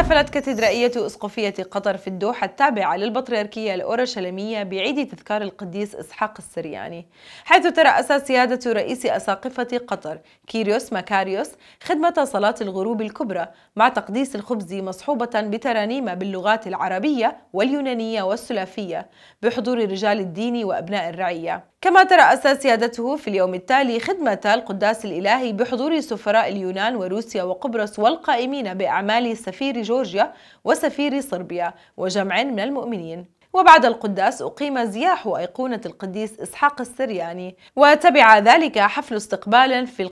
احتفلت كاتدرائية أسقفية قطر في الدوحة التابعة للبطريركية الأورشليمية بعيد تذكار القديس إسحاق السرياني حيث ترأس سيادة رئيس أساقفة قطر كيريوس ماكاريوس خدمة صلاة الغروب الكبرى مع تقديس الخبز مصحوبة بترانيم باللغات العربية واليونانية والسلافية بحضور رجال الدين وأبناء الرعية كما ترأس سيادته في اليوم التالي خدمة القداس الإلهي بحضور سفراء اليونان وروسيا وقبرص والقائمين بأعمال سفير جورجيا وسفير صربيا وجمع من المؤمنين وبعد القداس أقيم زياح أيقونة القديس إسحاق السرياني وتبع ذلك حفل استقبال في